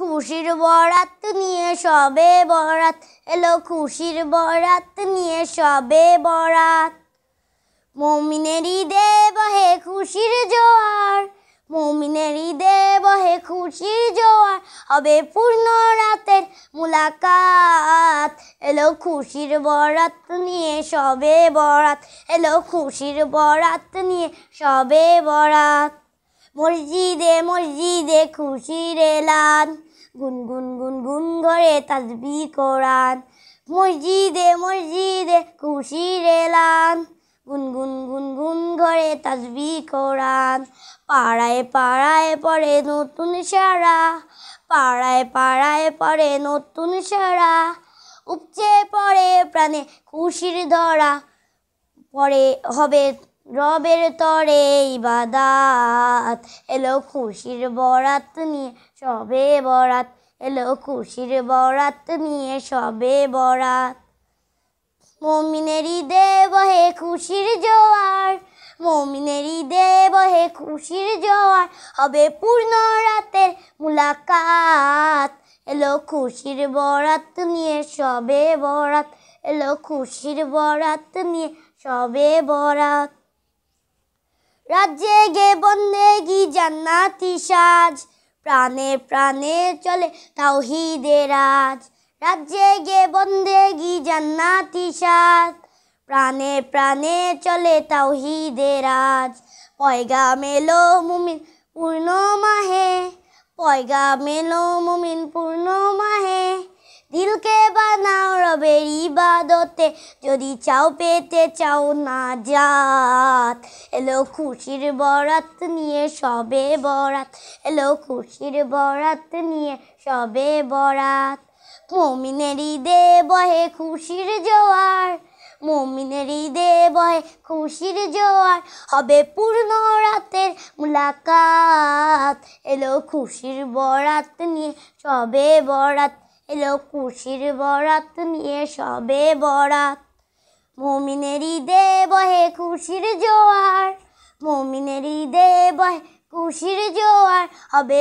খুশির বরাত নিয়ে সবে বরাত এলো খুশির বরাত নিয়ে সবে বরাত মমিনেরই দেব হে খুশির জোয়ার মমিনেরই দেব হে খুশির জোয়ার হবে পূর্ণ রাতের মুলাকাত এলো খুশির বরাত নিয়ে সবে বরাত এলো খুশির বরাত নিয়ে সবে বরাত মসজিদে মসজিদে খুশি রেলান গুনগুন গুনগুন ঘরে তাজবি কোরআন মসজিদে মসজিদে খুশির এলান গুনগুন গুনগুন ঘরে তাজবি কোরআন পাড়ায় পাড়ায় পড়ে নতুন সারা পাড়ায় পাড়ায় পড়ে নতুন সারা উপচে পড়ে প্রাণে খুশির ধরা পরে হবে রবের তরে ইবাদাত এলো খুশির বরাত নিয়ে সবে বরাত এলো খুশির বরাত নিয়ে সবে বরাত মমিনেরই দেব হে খুশির জোয়ার মমিনেরই দেব হে খুশির জোয়ার হবে পূর্ণ রাতের মুলাকাত এলো খুশির বরাত নিয়ে সবে বরাত এলো খুশির বরাত নিয়ে সবে বরাত রাজ্যে গে বন্দে গি জান্নাতি সাজ প্রাণে প্রাণে চলে তাওহিদের রাজ রাজ্যে গে বন্দে গি জান্নাতি সাজ প্রাণে প্রাণে চলে তাওহিদের রাজ পয়গা মেলো মুমিন পূর্ণ মাহে পয়গা মেলো মুমিন পূর্ণ মাহে দিলকে বান ইবাদতে যদি চাও পেতে চাও না যাত এলো খুশির বরাত নিয়ে সবে বরাত এলো খুশির বরাত নিয়ে সবে বরাত মমিনের ঈদে বহে খুশির জোয়ার মমিনের ঈদে বহে খুশির জোয়ার হবে পূর্ণ রাতের মুলাকাত এলো খুশির বরাত নিয়ে সবে বরাত এলো খুশির বরাত নিয়ে সবে বরাত মমিনেরই দে বহে খুশির জোয়ার মমিনেরই দে বহে খুশির জোয়ার হবে